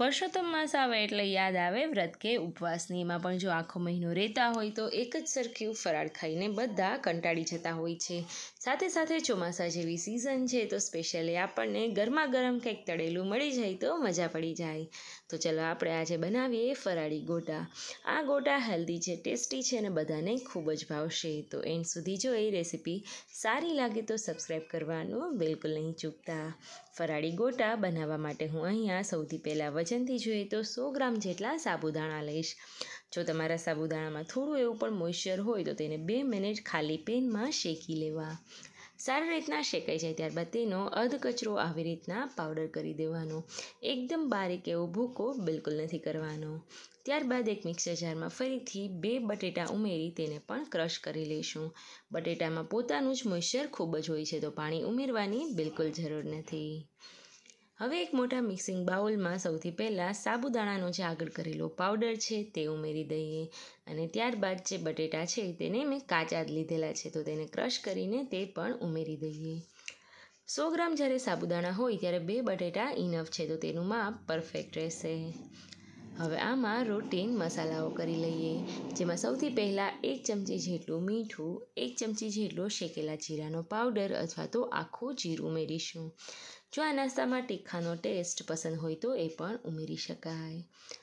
પરસોત્તમ માસ આવે એટલે યાદ આવે વ્રત કે ઉપવાસની એમાં પણ જો આખો મહિનો રહેતા હોય તો એક જ સરખ્યું ફરાળ ખાઈને બધા કંટાળી જતા હોય છે સાથે સાથે ચોમાસા જેવી સિઝન છે તો સ્પેશિયલી આપણને ગરમા ગરમ કંઈક તળેલું મળી જાય તો મજા પડી જાય તો ચલો આપણે આજે બનાવીએ ફરાળી ગોટા આ ગોટા હેલ્ધી છે ટેસ્ટી છે અને બધાને ખૂબ જ ભાવશે તો એન્ડ સુધી જો એ રેસીપી સારી લાગે તો સબસ્ક્રાઈબ કરવાનું બિલકુલ નહીં ચૂકતા ફરાળી ગોટા બનાવવા માટે હું અહીંયા સૌથી પહેલાં વજનથી જોઈએ તો સો ગ્રામ જેટલા સાબુદાણા લઈશ જો તમારા સાબુદાણામાં થોડું એવું પણ મોઇશ્ચર હોય તો તેને બે મિનિટ ખાલી પેનમાં શેકી લેવા સારી રીતના શેકાઈ જાય ત્યારબાદ તેનો અધ કચરો આવી રીતના પાવડર કરી દેવાનો એકદમ બારીક એવો ભૂકો બિલકુલ નથી કરવાનો ત્યારબાદ એક મિક્સર જારમાં ફરીથી બે બટેટા ઉમેરી તેને પણ ક્રશ કરી લઈશું બટેટામાં પોતાનું જ મોઇશ્ચર ખૂબ જ હોય છે તો પાણી ઉમેરવાની બિલકુલ જરૂર નથી હવે એક મોટા મિક્સિંગ બાઉલમાં સૌથી પહેલાં સાબુદાણાનો જે આગળ કરેલો પાવડર છે તે ઉમેરી દઈએ અને ત્યારબાદ જે બટેટા છે તેને મેં કાચા જ લીધેલા છે તો તેને ક્રશ કરીને તે પણ ઉમેરી દઈએ સો ગ્રામ જ્યારે સાબુદાણા હોય ત્યારે બે બટેટા ઇનફ છે તો તેનું માપ પરફેક્ટ રહેશે હવે આમાં રોટીન મસાલાઓ કરી લઈએ જેમાં સૌથી પહેલાં એક ચમચી જેટલું મીઠું એક ચમચી જેટલો શેકેલા જીરાનો પાવડર અથવા તો આખું જીરું ઉમેરીશું જો આ નાસ્તામાં તીખાનો ટેસ્ટ પસંદ હોય તો એ પણ ઉમેરી શકાય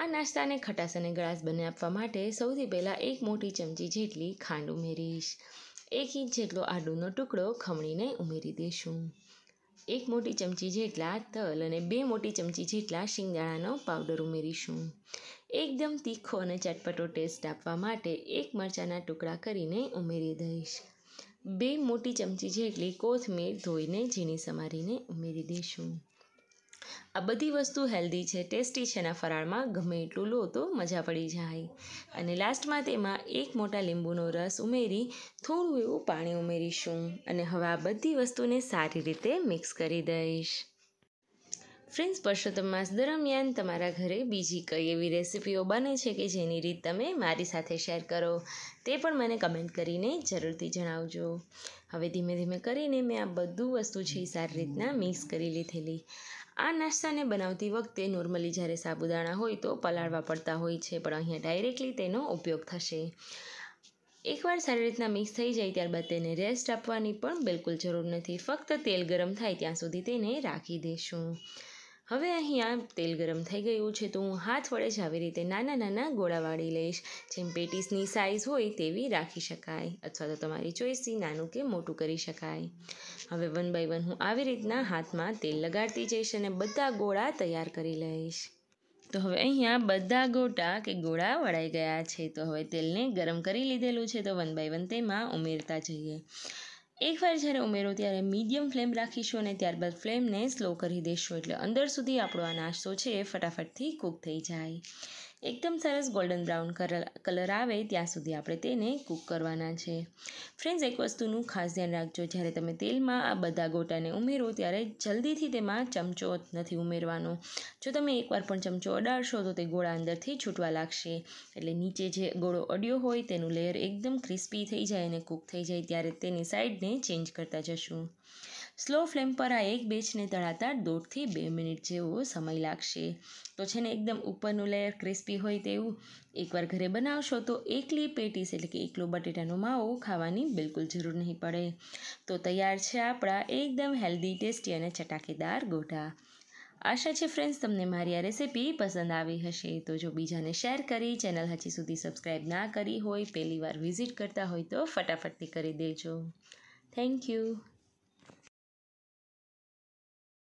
આ નાસ્તાને ખટાસ અને ગળાશ બંને આપવા માટે સૌથી પહેલાં એક મોટી ચમચી જેટલી ખાંડ ઉમેરીશ એક ઇંચ જેટલો આડુનો ટુકડો ખમણીને ઉમેરી દઈશું એક મોટી ચમચી જેટલા તલ અને બે મોટી ચમચી જેટલા શિંગદાણાનો પાવડર ઉમેરીશું એકદમ તીખો અને ચટપટો ટેસ્ટ આપવા માટે એક મરચાંના ટુકડા કરીને ઉમેરી દઈશ બે મોટી ચમચી જેટલી કોથમીર ધોઈને ઝીણી સમારીને ઉમેરી દઈશું આ બધી વસ્તુ હેલ્ધી છે ટેસ્ટી છે એના ફરાળમાં ગમે એટલું લો તો મજા પડી જાય અને લાસ્ટમાં તેમાં એક મોટા લીંબુનો રસ ઉમેરી થોડું એવું પાણી ઉમેરીશું અને હવે આ બધી વસ્તુને સારી રીતે મિક્સ કરી દઈશ ફ્રેન્ડ્સ પુરુષોત્તમ માસ દરમિયાન તમારા ઘરે બીજી કઈ એવી રેસિપીઓ બને છે કે જેની રીત તમે મારી સાથે શેર કરો તે પણ મને કમેન્ટ કરીને જરૂરથી જણાવજો હવે ધીમે ધીમે કરીને મેં આ બધું વસ્તુ છે સારી રીતના મિક્સ કરી લીધેલી આ નાસ્તાને બનાવતી વખતે નોર્મલી જ્યારે સાબુદાણા હોય તો પલાળવા પડતા હોય છે પણ અહીંયા ડાયરેક્ટલી તેનો ઉપયોગ થશે એકવાર સારી રીતના મિક્સ થઈ જાય ત્યારબાદ તેને રેસ્ટ આપવાની પણ બિલકુલ જરૂર નથી ફક્ત તેલ ગરમ થાય ત્યાં સુધી તેને રાખી દઈશું હવે અહીંયા તેલ ગરમ થઈ ગયું છે તો હું હાથ વડે જ આવી રીતે નાના નાના ગોળા વાળી લઈશ જેમ પેટીસની સાઇઝ હોય તેવી રાખી શકાય અથવા તો તમારી ચોઈસથી નાનું કે મોટું કરી શકાય હવે વન બાય વન હું આવી રીતના હાથમાં તેલ લગાડતી જઈશ અને બધા ગોળા તૈયાર કરી લઈશ તો હવે અહીંયા બધા ગોટા કે ગોળા વળાઈ ગયા છે તો હવે તેલને ગરમ કરી લીધેલું છે તો વન બાય વન તેમાં ઉમેરતા જઈએ એકવાર જ્યારે ઉમેરો ત્યારે મીડિયમ ફ્લેમ રાખીશું અને ત્યારબાદ ફ્લેમને સ્લો કરી દેશું એટલે અંદર સુધી આપણો આ નાસ્તો છે એ ફટાફટથી કૂક થઈ જાય એકદમ સરસ ગોલ્ડન બ્રાઉન કલર આવે ત્યાં સુધી આપણે તેને કૂક કરવાના છે ફ્રેન્ડ્સ એક વસ્તુનું ખાસ ધ્યાન રાખજો જ્યારે તમે તેલમાં આ બધા ગોટાને ઉમેરો ત્યારે જલ્દીથી તેમાં ચમચો નથી ઉમેરવાનો જો તમે એકવાર પણ ચમચો અડાડશો તો તે ગોળા અંદરથી છૂટવા લાગશે એટલે નીચે જે ગોળો અડ્યો હોય તેનું લેયર એકદમ ક્રિસ્પી થઈ જાય અને કૂક થઈ જાય ત્યારે તેની સાઈડને ચેન્જ કરતા જશું સ્લો ફ્લેમ પર આ એક બેચને તળાતા દોઢથી બે મિનિટ જેવો સમય લાગશે તો છે ને એકદમ ઉપરનું લેયર ક્રિસ્પી હોય તેવું એકવાર ઘરે બનાવશો તો એકલી પેટીસ એટલે કે એકલો બટેટાનો માવો ખાવાની બિલકુલ જરૂર નહીં પડે તો તૈયાર છે આપણા એકદમ હેલ્ધી ટેસ્ટી અને ચટાકેદાર ગોટા આશા છે ફ્રેન્ડ્સ તમને મારી આ રેસીપી પસંદ આવી હશે તો જો બીજાને શેર કરી ચેનલ હજી સુધી સબસ્ક્રાઈબ ના કરી હોય પહેલી વાર વિઝિટ કરતા હોય તો ફટાફટથી કરી દેજો થેન્ક યુ